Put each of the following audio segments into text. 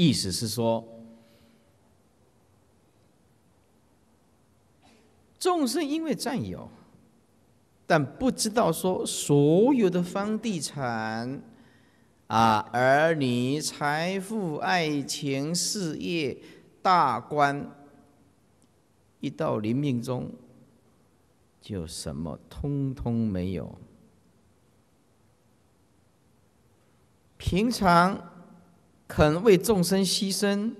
意思是说，众生因为占有，但不知道说，所有的房地产、啊儿女、财富、爱情、事业、大官，一到临命中，就什么通通没有。平常。肯为众生牺牲，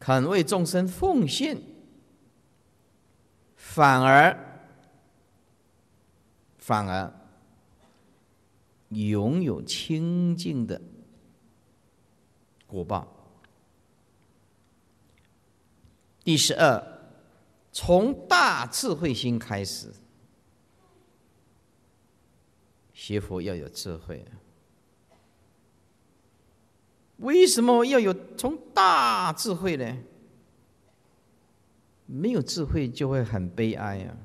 肯为众生奉献，反而反而拥有清净的果报。第十二，从大智慧心开始学佛，要有智慧。为什么要有从大智慧呢？没有智慧就会很悲哀啊！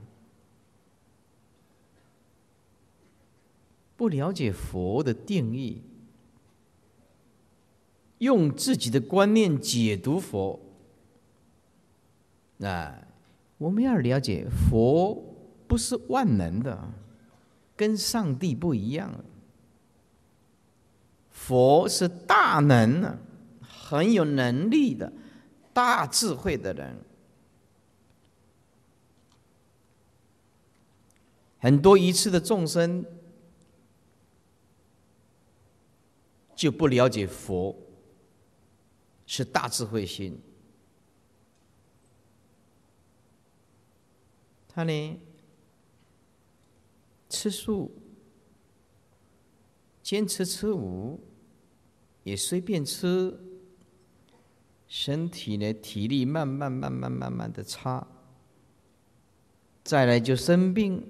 不了解佛的定义，用自己的观念解读佛啊！我们要了解，佛不是万能的，跟上帝不一样。佛是大能的，很有能力的大智慧的人。很多一次的众生就不了解佛是大智慧心，他呢吃素，坚持吃无。也随便吃，身体呢体力慢慢慢慢慢慢的差，再来就生病，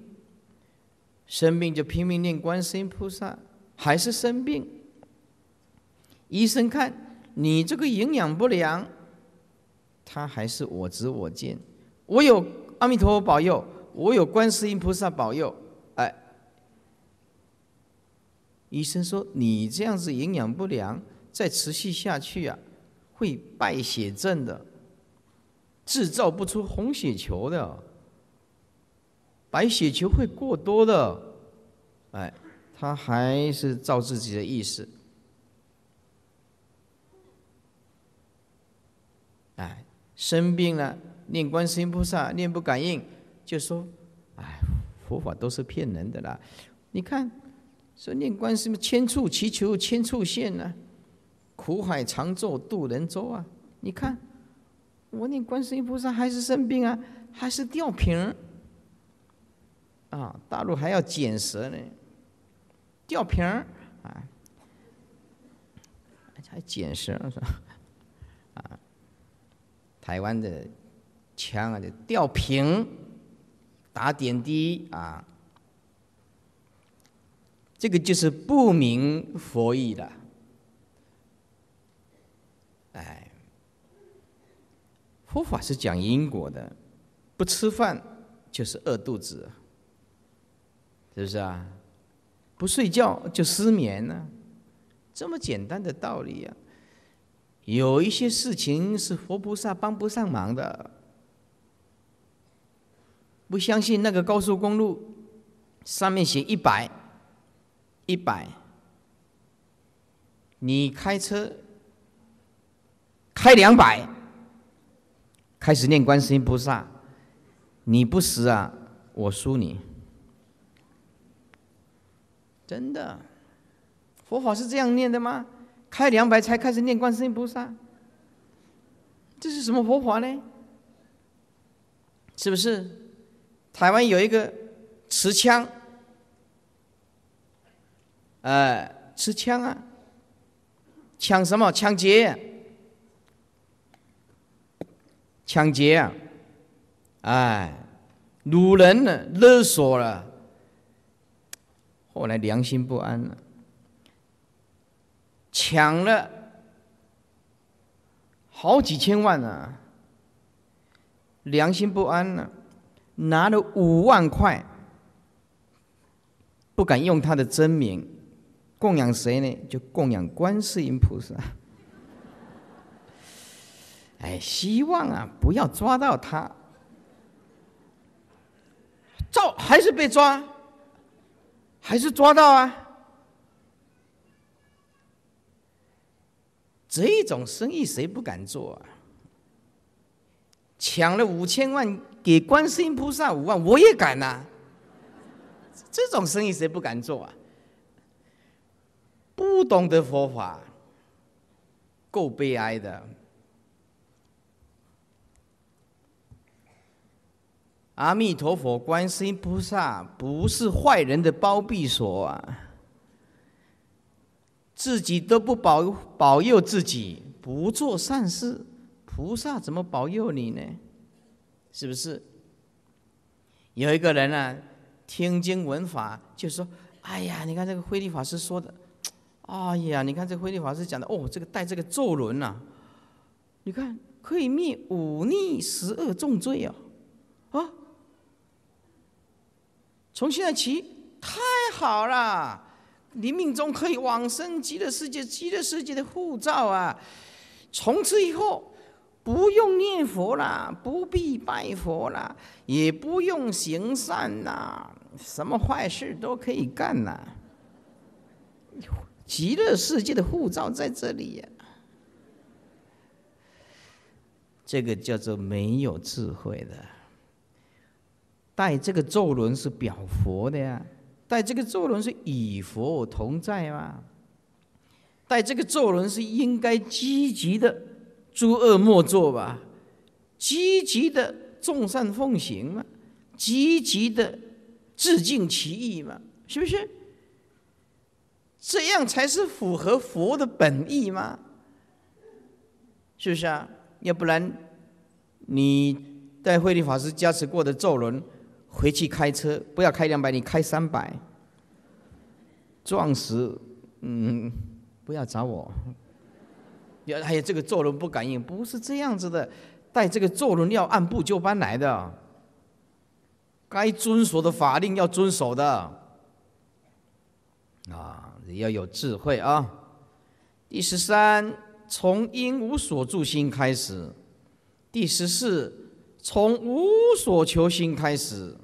生病就拼命念观世音菩萨，还是生病，医生看你这个营养不良，他还是我执我见，我有阿弥陀佛保佑，我有观世音菩萨保佑。医生说：“你这样子营养不良，再持续下去啊，会败血症的，制造不出红血球的，白血球会过多的。”哎，他还是照自己的意思。哎，生病了念观世音菩萨念不感应，就说：“哎，佛法都是骗人的啦！”你看。说念观世音千处祈求千处现呐，苦海常作渡人舟啊！你看我念观世音菩萨还是生病啊，还是吊瓶啊？大陆还要捡蛇呢，吊瓶啊，还捡蛇是吧？啊，台湾的枪啊，吊瓶打点滴啊。这个就是不明佛意了，哎，佛法是讲因果的，不吃饭就是饿肚子，是不是啊？不睡觉就失眠呢，这么简单的道理啊！有一些事情是佛菩萨帮不上忙的，不相信那个高速公路上面写一百。一百，你开车开两百，开始念观世音菩萨，你不死啊，我输你，真的，佛法是这样念的吗？开两百才开始念观世音菩萨，这是什么佛法呢？是不是？台湾有一个持枪。呃，持枪啊，抢什么？抢劫，抢劫，啊哎，掳人呢，勒索了，后来良心不安了，抢了好几千万呢，良心不安呢，拿了五万块，不敢用他的真名。供养谁呢？就供养观世音菩萨。哎，希望啊，不要抓到他。照还是被抓，还是抓到啊？这种生意谁不敢做啊？抢了五千万，给观世音菩萨五万，我也敢呐！这种生意谁不敢做啊？不懂得佛法，够悲哀的。阿弥陀佛，观世音菩萨不是坏人的包庇所啊！自己都不保保佑自己，不做善事，菩萨怎么保佑你呢？是不是？有一个人呢，听经闻法，就说：“哎呀，你看这个慧立法师说的。”哎呀，你看这慧律法师讲的哦，这个带这个咒轮呐，你看可以灭五逆十二重罪啊，啊！从现在起太好了，你命中可以往生极乐世界，极乐世界的护照啊，从此以后不用念佛啦，不必拜佛啦，也不用行善呐，什么坏事都可以干呐。极乐世界的护照在这里呀，这个叫做没有智慧的。带这个咒轮是表佛的呀，带这个咒轮是与佛同在嘛，带这个咒轮是应该积极的，诸恶莫作吧，积极的众善奉行嘛，积极的自敬其意嘛，是不是？这样才是符合佛的本意吗？是不是啊？要不然，你带慧律法师加持过的咒轮回去开车，不要开两百，你开三百，撞死，嗯，不要找我。要还有这个咒轮不感应，不是这样子的，带这个咒轮要按部就班来的，该遵守的法令要遵守的，啊。你要有智慧啊！第十三，从因无所住心开始；第十四，从无所求心开始；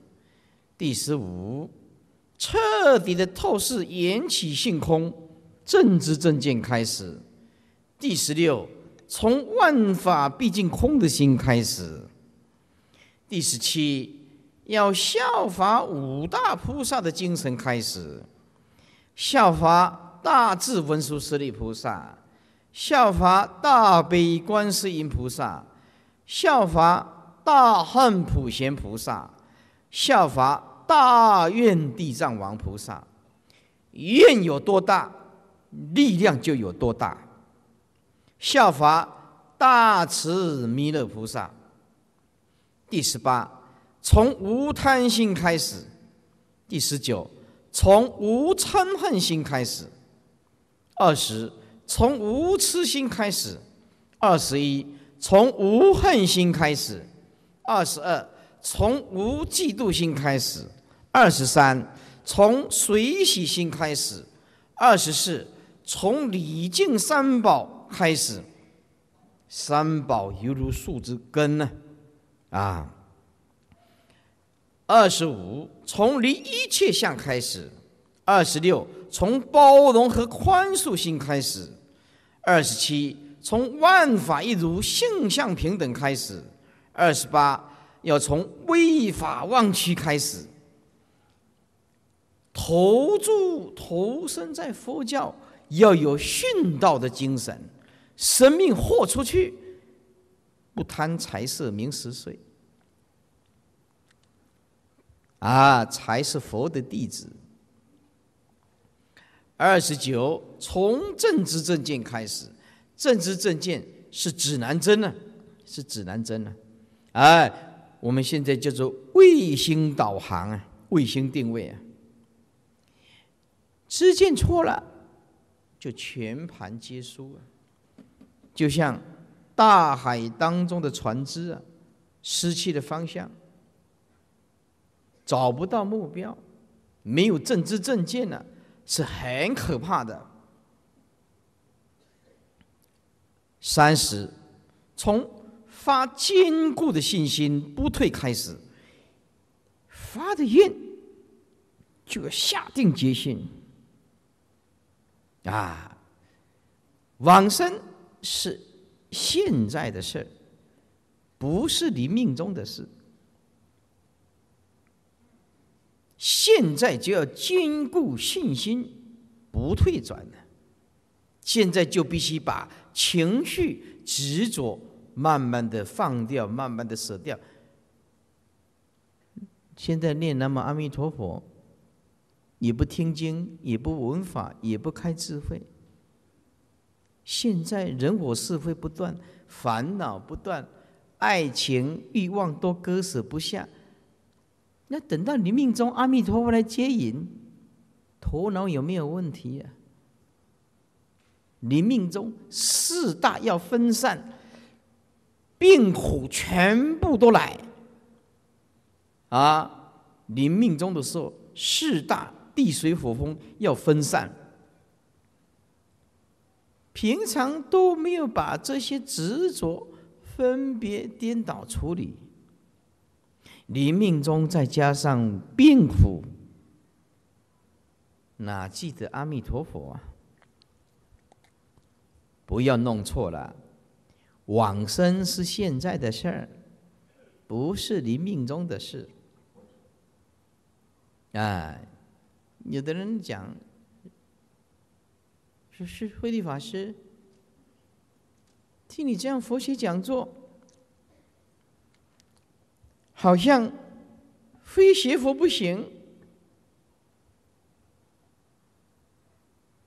第十五，彻底的透视缘起性空，正知正见开始；第十六，从万法毕竟空的心开始；第十七，要效法五大菩萨的精神开始。效法大智文殊师利菩萨，效法大悲观世音菩萨，效法大恨普贤菩萨，效法大愿地藏王菩萨，愿有多大，力量就有多大。效法大慈弥勒菩萨。第十八，从无贪心开始。第十九。从无嗔恨心开始，二十；从无痴心开始，二十一；从无恨心开始，二十二；从无嫉妒心开始，二十三；从随喜心开始，二十四；从礼敬三宝开始，三宝犹如树之根呢，啊。二十五，从离一切相开始；二十六，从包容和宽恕心开始；二十七，从万法一如、性相平等开始；二十八，要从微法妄躯开始。投注投身在佛教，要有殉道的精神，生命豁出去，不贪财色名食睡。啊，才是佛的弟子。二十九，从正知正见开始，正知正见是指南针呢，是指南针呢。哎，我们现在叫做卫星导航啊，卫星定位啊。知见错了，就全盘皆输啊。就像大海当中的船只啊，失去的方向。找不到目标，没有正知正见呢，是很可怕的。三十，从发坚固的信心不退开始，发的愿就要下定决心啊。往生是现在的事不是你命中的事。现在就要坚固信心，不退转呢。现在就必须把情绪执着慢慢的放掉，慢慢的舍掉。现在念南无阿弥陀佛，也不听经，也不闻法，也不开智慧。现在人我是非不断，烦恼不断，爱情欲望都割舍不下。那等到你命中，阿弥陀佛来接引，头脑有没有问题呀？你命中四大要分散，病苦全部都来。啊，你命中的时候，四大地水火风要分散，平常都没有把这些执着分别颠倒处理。你命中再加上病苦，哪记得阿弥陀佛啊？不要弄错了，往生是现在的事儿，不是你命中的事。啊，有的人讲，是是慧立法师听你这样佛学讲座。好像非学佛不行，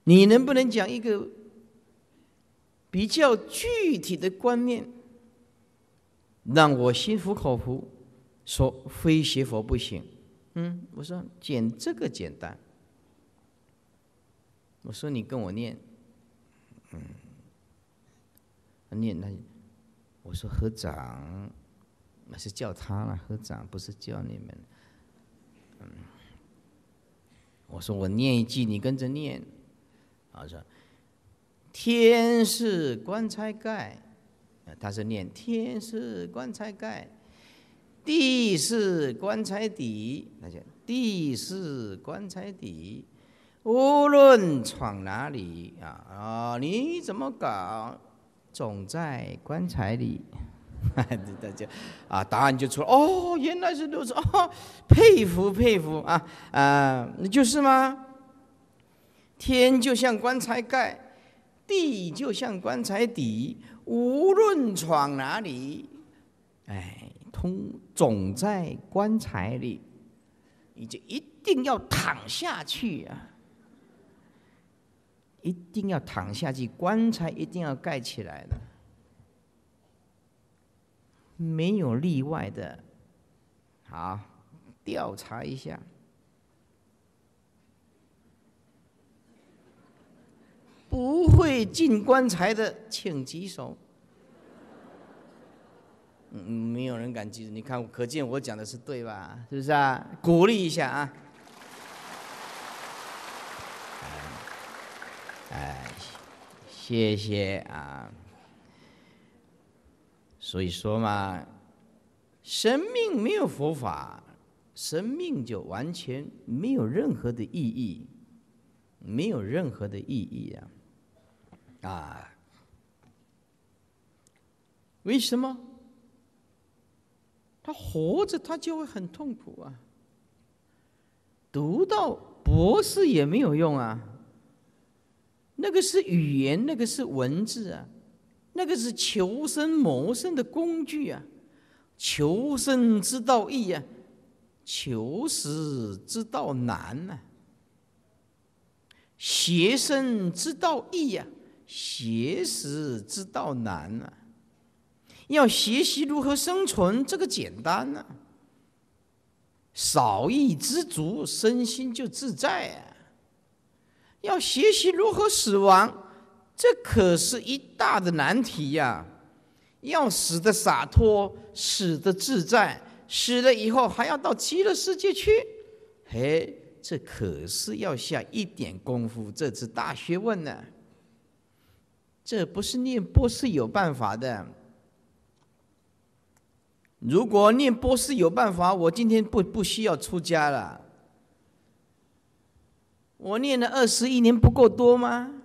你能不能讲一个比较具体的观念，让我心服口服？说非学佛不行，嗯，我说简这个简单，我说你跟我念，嗯，念那我说合掌，是叫他了，合掌不是叫你们。嗯，我说我念一句，你跟着念。啊，说天是棺材盖，啊，他是念天是棺材盖，地是棺材底，那就地是棺材底，无论闯哪里啊啊，你怎么搞，总在棺材里。哈 哈，大家，啊，答案就出来哦，原来是如此，哦，佩服佩服啊啊，那就是吗？天就像棺材盖，地就像棺材底，无论闯哪里，哎，通总在棺材里，你就一定要躺下去啊！一定要躺下去，棺材一定要盖起来了。没有例外的，好，调查一下，不会进棺材的，请举手。嗯，没有人敢举手，你看，可见我讲的是对吧？是不是啊？鼓励一下啊！哎，谢谢啊。所以说嘛，生命没有佛法，生命就完全没有任何的意义，没有任何的意义啊！啊，为什么他活着他就会很痛苦啊？读到博士也没有用啊，那个是语言，那个是文字啊。那个是求生谋生的工具啊，求生之道易啊，求死之道难呐。学生之道易呀，学死之道难呐。要学习如何生存，这个简单呐。少欲知足，身心就自在啊。要学习如何死亡。这可是一大的难题呀！要死的洒脱，死的自在，死了以后还要到极乐世界去。嘿，这可是要下一点功夫，这是大学问呢。这不是念波斯有办法的。如果念波斯有办法，我今天不不需要出家了。我念了二十一年，不够多吗？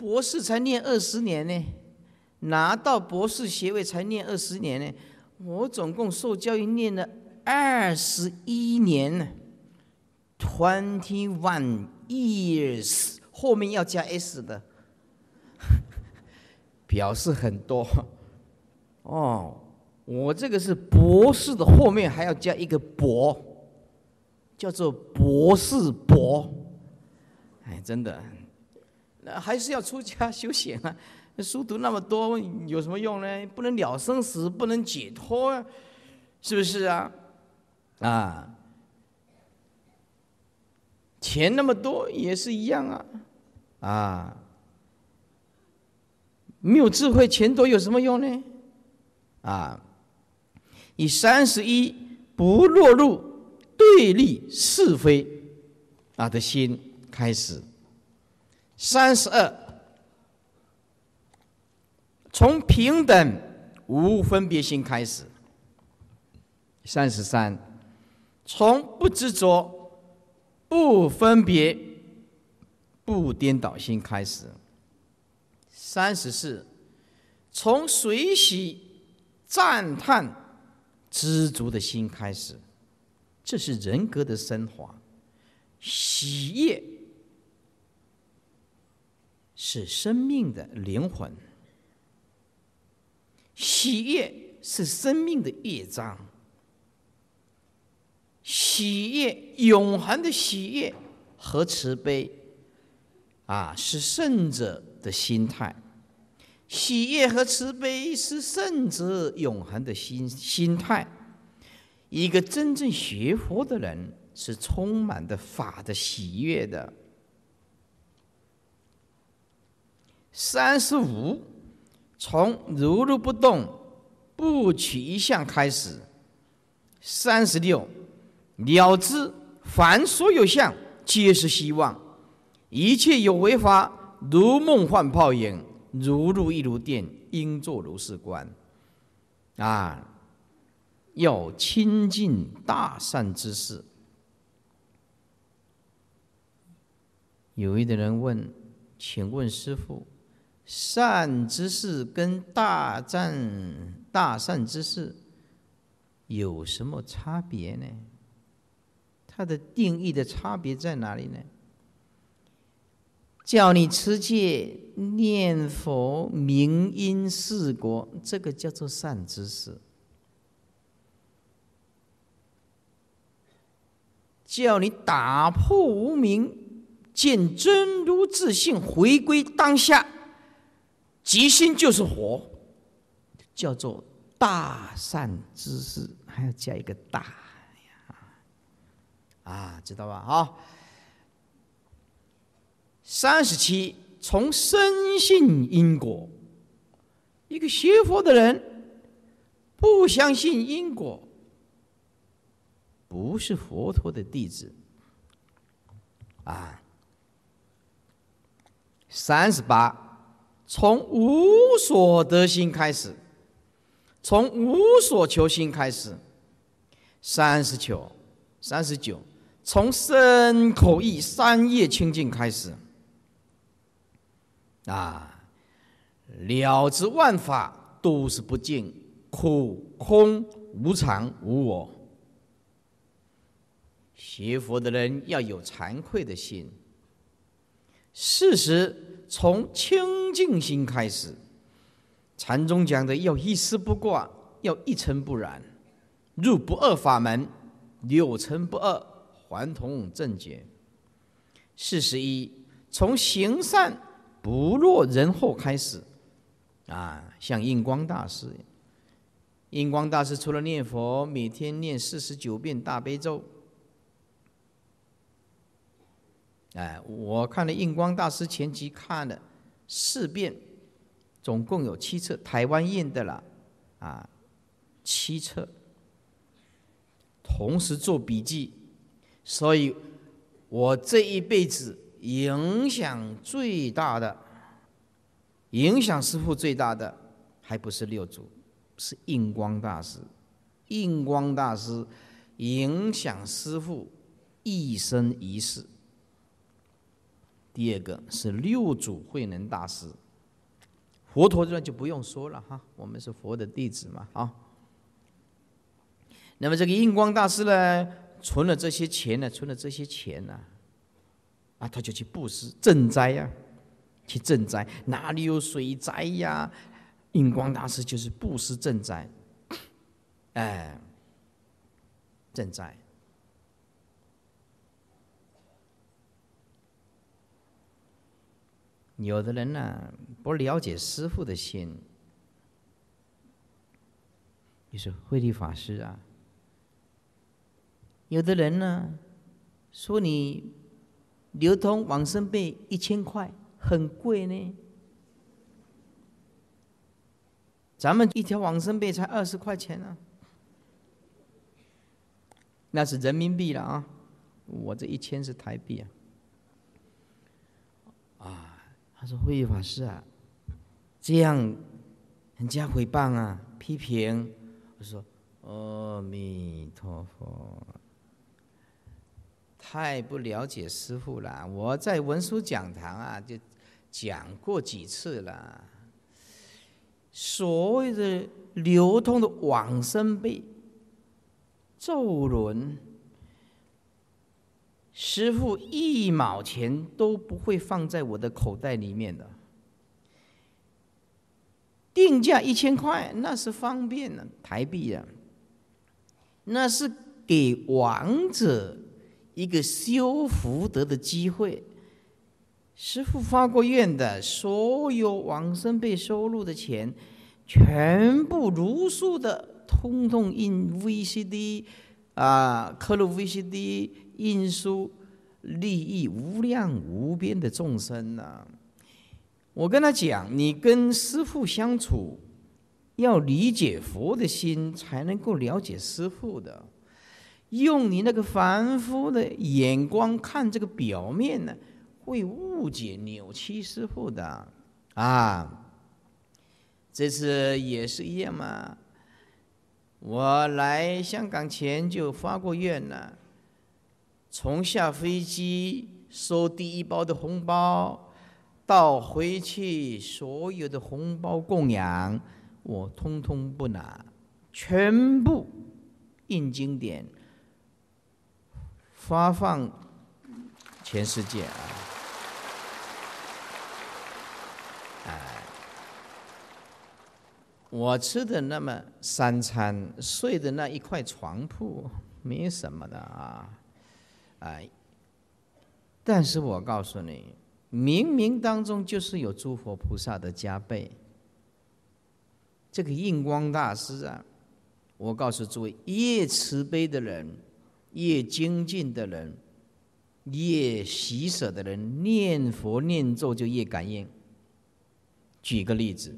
博士才念二十年呢，拿到博士学位才念二十年呢。我总共受教育念了二十一年呢，twenty one years 后面要加 s 的，表示很多。哦，我这个是博士的后面还要加一个“博”，叫做博士博。哎，真的。还是要出家修行啊！书读那么多有什么用呢？不能了生死，不能解脱，是不是啊？啊，钱那么多也是一样啊！啊，没有智慧，钱多有什么用呢？啊，以三十一不落入对立是非啊的心开始。三十二，从平等无分别心开始；三十三，从不执着、不分别、不颠倒心开始；三十四，从随喜赞叹知足的心开始。这是人格的升华，喜悦。是生命的灵魂，喜悦是生命的乐章，喜悦永恒的喜悦和慈悲，啊，是圣者的心态。喜悦和慈悲是圣者永恒的心心态。一个真正学佛的人是充满的法的喜悦的。三十五，从如如不动不取一相开始。三十六，了知凡所有相皆是希望，一切有为法如梦幻泡影，如露亦如电，应作如是观。啊，要亲近大善之事。有一的人问，请问师父。善知识跟大善、大善之事有什么差别呢？它的定义的差别在哪里呢？叫你持戒、念佛、明因四果，这个叫做善知识；叫你打破无明，见真如自信，回归当下。吉心就是佛，叫做大善知识，还要加一个大呀！啊，知道吧？啊，三十七从深信因果，一个学佛的人不相信因果，不是佛陀的弟子啊。三十八。从无所得心开始，从无所求心开始，三十九、三十九，从身口意三业清净开始，啊，了知万法都是不净、苦、空、无常、无我。学佛的人要有惭愧的心。事实从清。静心开始，禅宗讲的要一丝不挂，要一尘不染，入不二法门，六尘不二，还同正觉。四十一，从行善不落人后开始，啊，像印光大师，印光大师除了念佛，每天念四十九遍大悲咒。哎，我看了印光大师前集，看了。四遍，总共有七册，台湾印的了，啊，七册，同时做笔记，所以我这一辈子影响最大的，影响师傅最大的，还不是六祖，是印光大师，印光大师影响师傅一生一世。第二个是六祖慧能大师，佛陀这就不用说了哈，我们是佛的弟子嘛啊。那么这个印光大师呢，存了这些钱呢，存了这些钱呢，啊，他就去布施赈灾呀，去赈灾，哪里有水灾呀？印光大师就是布施赈灾，哎，赈灾。有的人呢不了解师傅的心，你说慧立法师啊？有的人呢说你流通往生币一千块很贵呢，咱们一条往生币才二十块钱啊，那是人民币了啊，我这一千是台币啊，啊。他说：“慧义法师啊，这样人家诽谤啊，批评。”我说：“阿弥陀佛，太不了解师傅了。我在文殊讲堂啊，就讲过几次了。所谓的流通的往生币，咒轮。”师傅一毛钱都不会放在我的口袋里面的。定价一千块，那是方便呢，台币呀。那是给亡者一个修福德的机会。师傅发过愿的，所有往生被收入的钱，全部如数的，通通印 VCD 啊，刻录 VCD。印书利益无量无边的众生呐，我跟他讲，你跟师父相处，要理解佛的心，才能够了解师父的。用你那个凡夫的眼光看这个表面呢，会误解扭曲师父的。啊，这次也是一样嘛。我来香港前就发过愿了。从下飞机收第一包的红包，到回去所有的红包供养，我通通不拿，全部印经典，发放全世界啊！哎，我吃的那么三餐，睡的那一块床铺，没什么的啊。哎，但是我告诉你，冥冥当中就是有诸佛菩萨的加倍。这个印光大师啊，我告诉诸位，越慈悲的人，越精进的人，越喜舍的人，念佛念咒就越感应。举个例子，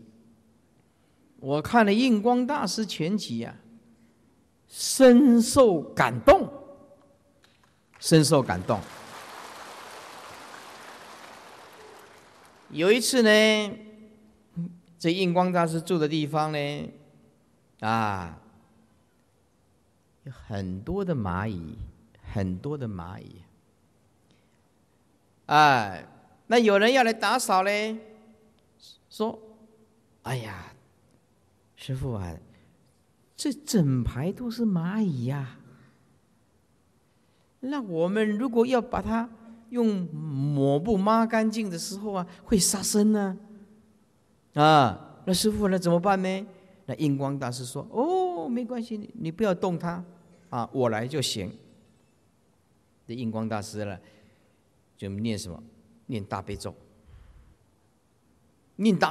我看了印光大师全集啊，深受感动。深受感动。有一次呢，这印光大师住的地方呢，啊，有很多的蚂蚁，很多的蚂蚁。哎，那有人要来打扫嘞，说：“哎呀，师傅啊，这整排都是蚂蚁呀！”那我们如果要把它用抹布抹干净的时候啊，会杀生呢，啊，那师傅那怎么办呢？那印光大师说：“哦，没关系，你不要动它，啊，我来就行。”这印光大师呢，就念什么，念大悲咒，念大。